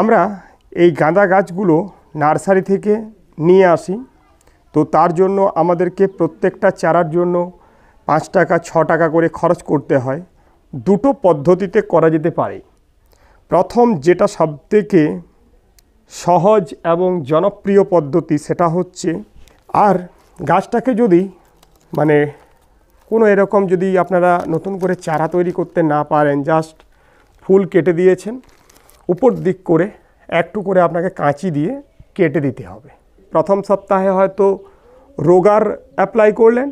আমরা এই গাঁদা গাছগুলো নার্সারি থেকে নিয়ে আসি তো তার জন্য আমাদেরকে প্রত্যেকটা চারার জন্য পাঁচ টাকা ছ টাকা করে খরচ করতে হয় দুটো পদ্ধতিতে করা যেতে পারে প্রথম যেটা সবথেকে সহজ এবং জনপ্রিয় পদ্ধতি সেটা হচ্ছে আর গাছটাকে যদি মানে কোনো এরকম যদি আপনারা নতুন করে চারা তৈরি করতে না পারেন জাস্ট ফুল কেটে দিয়েছেন উপর দিক করে একটু করে আপনাকে কাঁচি দিয়ে কেটে দিতে হবে প্রথম সপ্তাহে হয়তো রোগার অ্যাপ্লাই করলেন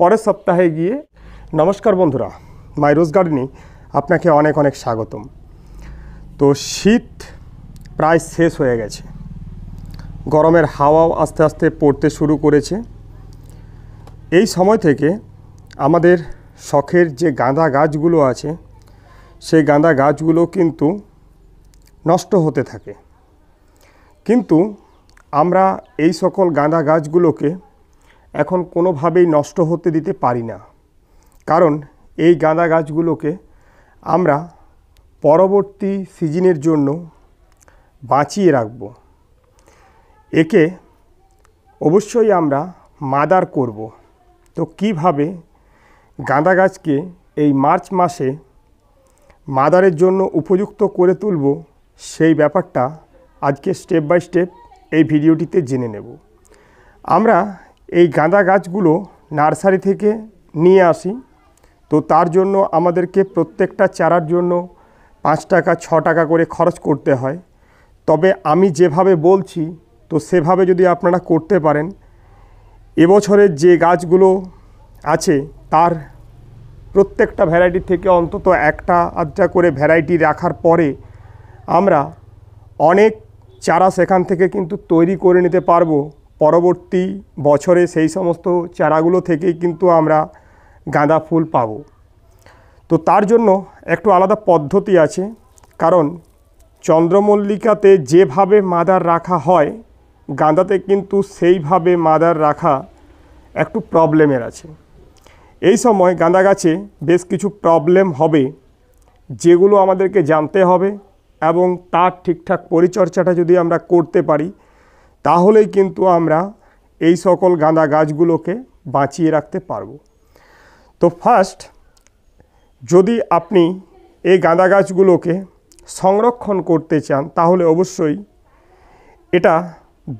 পরের সপ্তাহে গিয়ে নমস্কার বন্ধুরা মাই রোজ গার্ডেনি আপনাকে অনেক অনেক স্বাগতম তো শীত প্রায় শেষ হয়ে গেছে গরমের হাওয়াও আস্তে আস্তে পড়তে শুরু করেছে এই সময় থেকে আমাদের শখের যে গাঁদা গাছগুলো আছে সেই গাঁদা গাছগুলো কিন্তু নষ্ট হতে থাকে কিন্তু আমরা এই সকল গাঁদা গাছগুলোকে এখন কোনোভাবেই নষ্ট হতে দিতে পারি না কারণ এই গাঁদা গাছগুলোকে আমরা পরবর্তী সিজনের জন্য বাঁচিয়ে রাখব একে অবশ্যই আমরা মাদার করব তো কিভাবে গাঁদা গাছকে এই মার্চ মাসে মাদারের জন্য উপযুক্ত করে তুলব সেই ব্যাপারটা আজকে স্টেপ বাই স্টেপ এই ভিডিওটিতে জেনে নেব আমরা এই গাঁদা গাছগুলো নার্সারি থেকে নিয়ে আসি তো তার জন্য আমাদেরকে প্রত্যেকটা চারার জন্য পাঁচ টাকা ছ টাকা করে খরচ করতে হয় তবে আমি যেভাবে বলছি তো সেভাবে যদি আপনারা করতে পারেন এবছরের যে গাছগুলো আছে তার প্রত্যেকটা ভ্যারাইটি থেকে অন্তত একটা আধটা করে ভ্যারাইটি রাখার পরে আমরা অনেক চারা সেখান থেকে কিন্তু তৈরি করে নিতে পারবো পরবর্তী বছরে সেই সমস্ত চারাগুলো থেকেই কিন্তু আমরা গাঁদা ফুল পাব তো তার জন্য একটু আলাদা পদ্ধতি আছে কারণ চন্দ্রমল্লিকাতে যেভাবে মাদার রাখা হয় গাঁদাতে কিন্তু সেইভাবে মাদার রাখা একটু প্রবলেমের আছে এই সময় গাঁদা গাছে বেশ কিছু প্রবলেম হবে যেগুলো আমাদেরকে জানতে হবে এবং তার ঠিকঠাক পরিচর্চাটা যদি আমরা করতে পারি তাহলেই কিন্তু আমরা এই সকল গাঁদা গাছগুলোকে বাঁচিয়ে রাখতে পারব তো ফার্স্ট যদি আপনি এই গাঁদা গাছগুলোকে সংরক্ষণ করতে চান তাহলে অবশ্যই এটা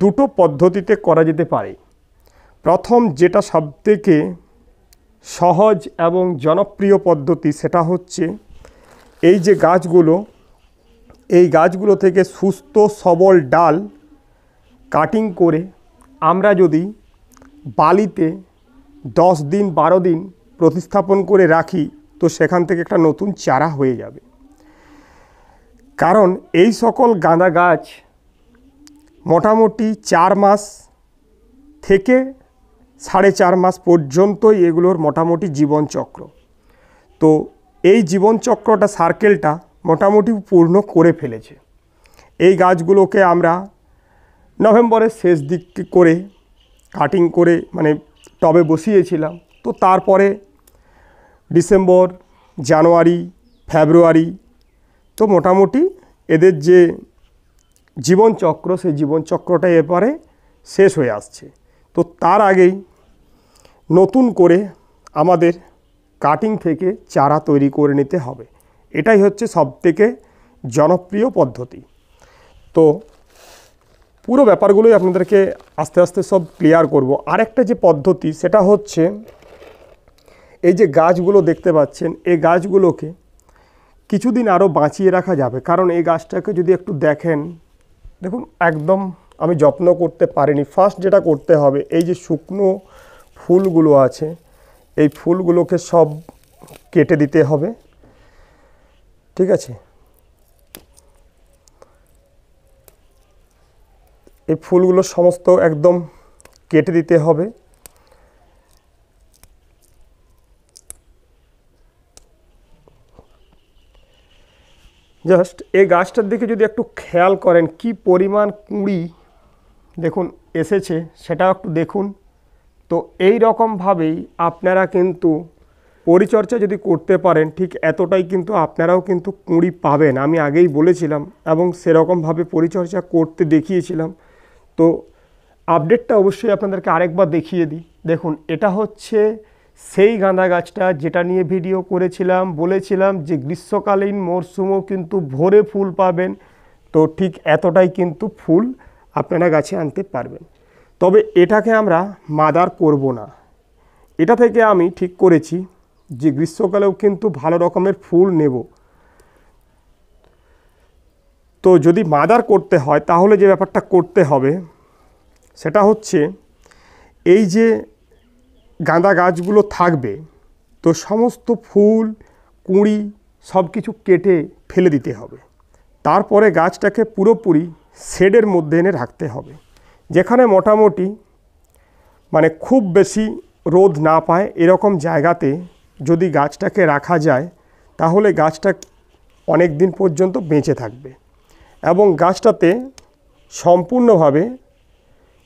দুটো পদ্ধতিতে করা যেতে পারে প্রথম যেটা সবথেকে সহজ এবং জনপ্রিয় পদ্ধতি সেটা হচ্ছে এই যে গাছগুলো এই গাছগুলো থেকে সুস্থ সবল ডাল কাটিং করে আমরা যদি বালিতে দশ দিন বারো দিন প্রতিস্থাপন করে রাখি তো সেখান থেকে একটা নতুন চারা হয়ে যাবে কারণ এই সকল গাঁদা গাছ মোটামুটি চার মাস থেকে সাড়ে চার মাস পর্যন্তই এগুলোর মোটামুটি জীবনচক্র তো এই জীবনচক্রটা সার্কেলটা মোটামুটি পূর্ণ করে ফেলেছে এই গাছগুলোকে আমরা নভেম্বরের শেষ দিক করে কাটিং করে মানে টবে বসিয়েছিলাম তো তারপরে ডিসেম্বর জানুয়ারি ফেব্রুয়ারি তো মোটামুটি এদের যে জীবনচক্র সেই জীবনচক্রটা এরপরে শেষ হয়ে আসছে তো তার আগেই নতুন করে আমাদের কাটিং থেকে চারা তৈরি করে নিতে হবে এটাই হচ্ছে সবথেকে জনপ্রিয় পদ্ধতি তো পুরো ব্যাপারগুলোই আপনাদেরকে আস্তে আস্তে সব ক্লিয়ার করব আরেকটা যে পদ্ধতি সেটা হচ্ছে এই যে গাছগুলো দেখতে পাচ্ছেন এই গাছগুলোকে কিছুদিন আরও বাঁচিয়ে রাখা যাবে কারণ এই গাছটাকে যদি একটু দেখেন দেখুন একদম আমি যত্ন করতে পারিনি ফার্স্ট যেটা করতে হবে এই যে শুকনো ফুলগুলো আছে এই ফুলগুলোকে সব কেটে দিতে হবে ঠিক আছে এই ফুলগুলো সমস্ত একদম কেটে দিতে হবে জাস্ট এই গাছটার দিকে যদি একটু খেয়াল করেন কি পরিমাণ কুঁড়ি দেখুন এসেছে সেটাও একটু দেখুন তো এই রকমভাবেই আপনারা কিন্তু পরিচর্যা যদি করতে পারেন ঠিক এতটাই কিন্তু আপনারাও কিন্তু কুঁড়ি পাবেন আমি আগেই বলেছিলাম এবং সেরকমভাবে পরিচর্যা করতে দেখিয়েছিলাম তো আপডেটটা অবশ্যই আপনাদেরকে আরেকবার দেখিয়ে দিই দেখুন এটা হচ্ছে সেই গাঁদা গাছটা যেটা নিয়ে ভিডিও করেছিলাম বলেছিলাম যে গ্রীষ্মকালীন মরশুমও কিন্তু ভোরে ফুল পাবেন তো ঠিক এতটাই কিন্তু ফুল আপনারা গাছে আনতে পারবেন তবে এটাকে আমরা মাদার করব না এটা থেকে আমি ঠিক করেছি যে গ্রীষ্মকালেও কিন্তু ভালো রকমের ফুল নেব তো যদি মাদার করতে হয় তাহলে যে ব্যাপারটা করতে হবে সেটা হচ্ছে এই যে গাঁদা গাছগুলো থাকবে তো সমস্ত ফুল কুঁড়ি সব কিছু কেটে ফেলে দিতে হবে তারপরে গাছটাকে পুরোপুরি শেডের মধ্যে এনে রাখতে হবে যেখানে মোটামুটি মানে খুব বেশি রোদ না পায় এরকম জায়গাতে যদি গাছটাকে রাখা যায় তাহলে গাছটা অনেক দিন পর্যন্ত বেঁচে থাকবে এবং গাছটাতে সম্পূর্ণভাবে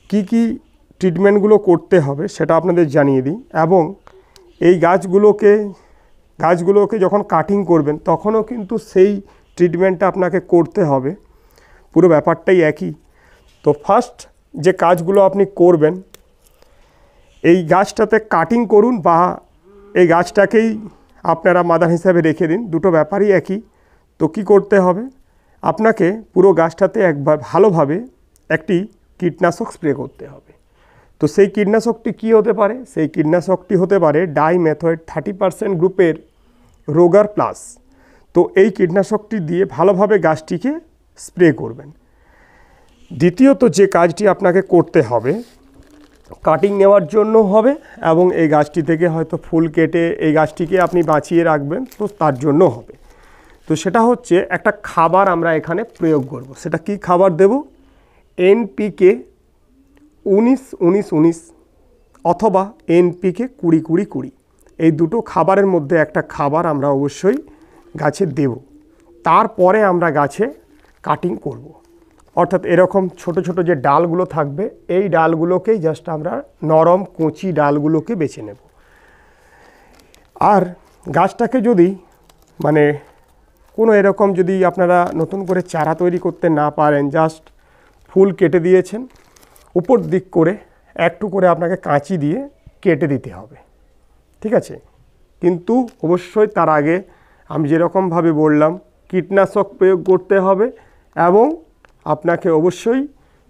কি কি ট্রিটমেন্টগুলো করতে হবে সেটা আপনাদের জানিয়ে দিই এবং এই গাছগুলোকে গাছগুলোকে যখন কাটিং করবেন তখনও কিন্তু সেই ট্রিটমেন্টটা আপনাকে করতে হবে পুরো ব্যাপারটাই একই তো ফার্স্ট যে কাজগুলো আপনি করবেন এই গাছটাতে কাটিং করুন বা এই গাছটাকেই আপনারা মাদার হিসাবে রেখে দিন দুটো ব্যাপারই একই তো কী করতে হবে আপনাকে পুরো গাছটাতে একবার ভালোভাবে একটি কীটনাশক স্প্রে করতে হবে তো সেই কীটনাশকটি কি হতে পারে সেই কীটনাশকটি হতে পারে ডাই মেথয়েড থার্টি পারসেন্ট গ্রুপের রোগার প্লাস তো এই কীটনাশকটি দিয়ে ভালোভাবে গাছটিকে স্প্রে করবেন দ্বিতীয়ত যে কাজটি আপনাকে করতে হবে কাটিং নেওয়ার জন্য হবে এবং এই গাছটি থেকে হয়তো ফুল কেটে এই গাছটিকে আপনি বাঁচিয়ে রাখবেন তো তার জন্য হবে তো সেটা হচ্ছে একটা খাবার আমরা এখানে প্রয়োগ করব। সেটা কি খাবার দেব এনপিকে উনিশ উনিশ উনিশ অথবা এনপিকে কুড়ি কুড়ি কুড়ি এই দুটো খাবারের মধ্যে একটা খাবার আমরা অবশ্যই গাছে দেব তারপরে আমরা গাছে কাটিং করবো অর্থাৎ এরকম ছোট ছোট যে ডালগুলো থাকবে এই ডালগুলোকেই জাস্ট আমরা নরম কুঁচি ডালগুলোকে বেছে নেব আর গাছটাকে যদি মানে কোনো এরকম যদি আপনারা নতুন করে চারা তৈরি করতে না পারেন জাস্ট ফুল কেটে দিয়েছেন উপর দিক করে একটু করে আপনাকে কাঁচি দিয়ে কেটে দিতে হবে ঠিক আছে কিন্তু অবশ্যই তার আগে আমি যেরকমভাবে বললাম কীটনাশক প্রয়োগ করতে হবে এবং আপনাকে অবশ্যই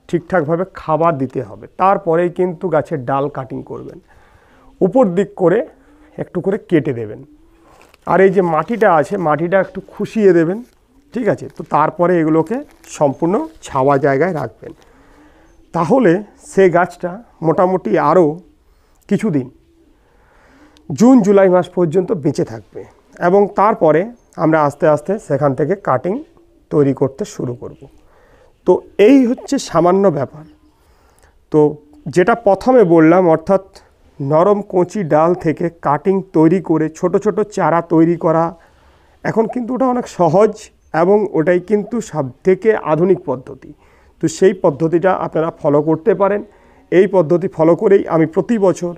ঠিকঠাকভাবে খাবার দিতে হবে তারপরেই কিন্তু গাছের ডাল কাটিং করবেন উপর দিক করে একটু করে কেটে দেবেন আর এই যে মাটিটা আছে মাটিটা একটু খুশিয়ে দেবেন ঠিক আছে তো তারপরে এগুলোকে সম্পূর্ণ ছাওয়া জায়গায় রাখবেন তাহলে সে গাছটা মোটামুটি আরও কিছুদিন জুন জুলাই মাস পর্যন্ত বেঁচে থাকবে এবং তারপরে আমরা আস্তে আস্তে সেখান থেকে কাটিং তৈরি করতে শুরু করব তো এই হচ্ছে সামান্য ব্যাপার তো যেটা প্রথমে বললাম অর্থাৎ নরম কচি ডাল থেকে কাটিং তৈরি করে ছোট ছোট চারা তৈরি করা এখন কিন্তু ওটা অনেক সহজ এবং ওটাই কিন্তু সবথেকে আধুনিক পদ্ধতি তো সেই পদ্ধতিটা আপনারা ফলো করতে পারেন এই পদ্ধতি ফলো করেই আমি প্রতি বছর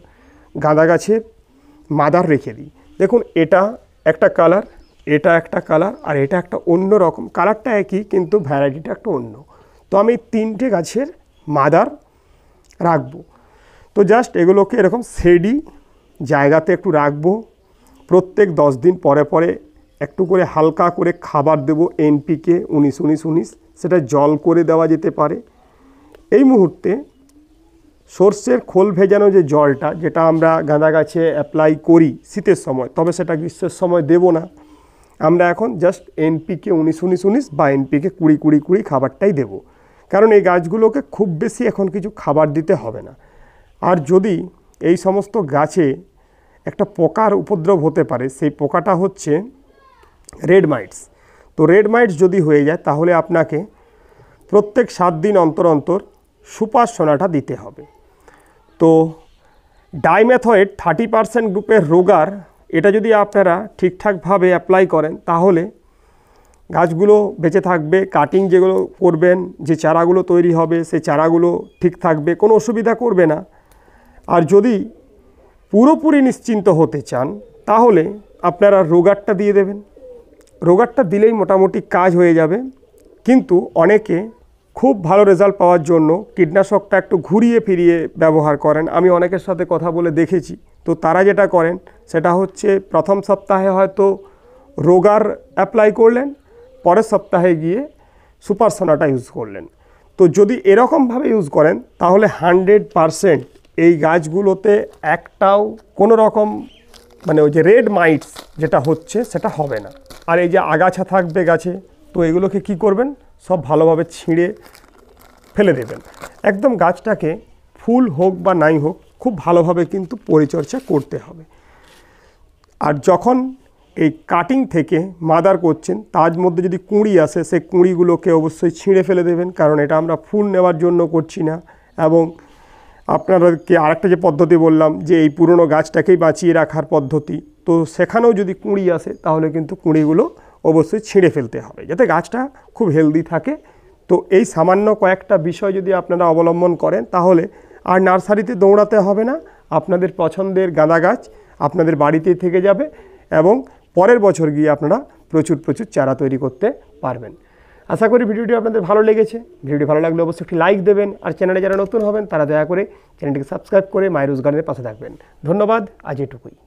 গাঁদা গাছের মাদার রেখে দিই দেখুন এটা একটা কালার এটা একটা কালার আর এটা একটা অন্য রকম কালারটা একই কিন্তু ভ্যারাইটিটা একটা অন্য তো আমি তিনটে গাছের মাদার রাখবো তো জাস্ট এগুলোকে এরকম সেডি জায়গাতে একটু রাখবো প্রত্যেক দশ দিন পরে পরে একটু করে হালকা করে খাবার দেব এনপিকে উনিশ উনিশ উনিশ সেটা জল করে দেওয়া যেতে পারে এই মুহূর্তে সর্ষের খোল ভেজানো যে জলটা যেটা আমরা গাঁদা গাছে অ্যাপ্লাই করি শীতের সময় তবে সেটা গ্রীষ্মের সময় দেব না আমরা এখন জাস্ট এনপিকে উনিশ উনিশ উনিশ বা এনপিকে কুড়ি কুড়ি কুড়ি খাবারটাই দেবো কারণ এই গাছগুলোকে খুব বেশি এখন কিছু খাবার দিতে হবে না আর যদি এই সমস্ত গাছে একটা পোকার উপদ্রব হতে পারে সেই পোকাটা হচ্ছে রেড মাইটস তো রেড মাইটস যদি হয়ে যায় তাহলে আপনাকে প্রত্যেক সাত দিন অন্তর অন্তর সুপার সোনাটা দিতে হবে তো ডাইম্যাথয়েড থার্টি পারসেন্ট গ্রুপের রোগার এটা যদি আপনারা ঠিকঠাকভাবে অ্যাপ্লাই করেন তাহলে গাছগুলো বেঁচে থাকবে কাটিং যেগুলো করবেন যে চারাগুলো তৈরি হবে সেই চারাগুলো ঠিক থাকবে কোনো অসুবিধা করবে না আর যদি পুরোপুরি নিশ্চিন্ত হতে চান তাহলে আপনারা রোগারটা দিয়ে দেবেন রোগারটা দিলেই মোটামুটি কাজ হয়ে যাবে কিন্তু অনেকে খুব ভালো রেজাল্ট পাওয়ার জন্য কীটনাশকটা একটু ঘুরিয়ে ফিরিয়ে ব্যবহার করেন আমি অনেকের সাথে কথা বলে দেখেছি তো তারা যেটা করেন সেটা হচ্ছে প্রথম সপ্তাহে হয়তো রোগার অ্যাপ্লাই করলেন পরের সপ্তাহে গিয়ে সুপারসোনাটা ইউজ করলেন তো যদি এরকমভাবে ইউজ করেন তাহলে হান্ড্রেড পারসেন্ট এই গাছগুলোতে একটাও কোনো রকম মানে ওই যে রেড মাইটস যেটা হচ্ছে সেটা হবে না আর এই যে আগাছা থাকবে গাছে তো এগুলোকে কি করবেন সব ভালোভাবে ছিঁড়ে ফেলে দেবেন একদম গাছটাকে ফুল হোক বা নাই হোক খুব ভালোভাবে কিন্তু পরিচর্যা করতে হবে আর যখন এই কাটিং থেকে মাদার করছেন তার মধ্যে যদি কুঁড়ি আসে সেই কুঁড়িগুলোকে অবশ্যই ছিঁড়ে ফেলে দেবেন কারণ এটা আমরা ফুল নেওয়ার জন্য করছি না এবং আপনাদেরকে আরেকটা যে পদ্ধতি বললাম যে এই পুরনো গাছটাকেই বাঁচিয়ে রাখার পদ্ধতি তো সেখানেও যদি কুঁড়ি আসে তাহলে কিন্তু কুঁড়িগুলো অবশ্যই ছিঁড়ে ফেলতে হবে যাতে গাছটা খুব হেলদি থাকে তো এই সামান্য কয়েকটা বিষয় যদি আপনারা অবলম্বন করেন তাহলে আর নার্সারিতে দৌড়াতে হবে না আপনাদের পছন্দের গাঁদা গাছ আপনাদের বাড়িতেই থেকে যাবে এবং পরের বছর গিয়ে আপনারা প্রচুর প্রচুর চারা তৈরি করতে পারবেন আশা করি ভিডিওটি আপনাদের ভালো লেগেছে ভিডিওটি ভালো লাগলে অবশ্যই একটি লাইক দেবেন আর চ্যানেলে যারা নতুন হবেন তারা দয়া করে চ্যানেলটিকে সাবস্ক্রাইব করে মায়ের রোজগারের পাশে থাকবেন ধন্যবাদ আজ এটুকুই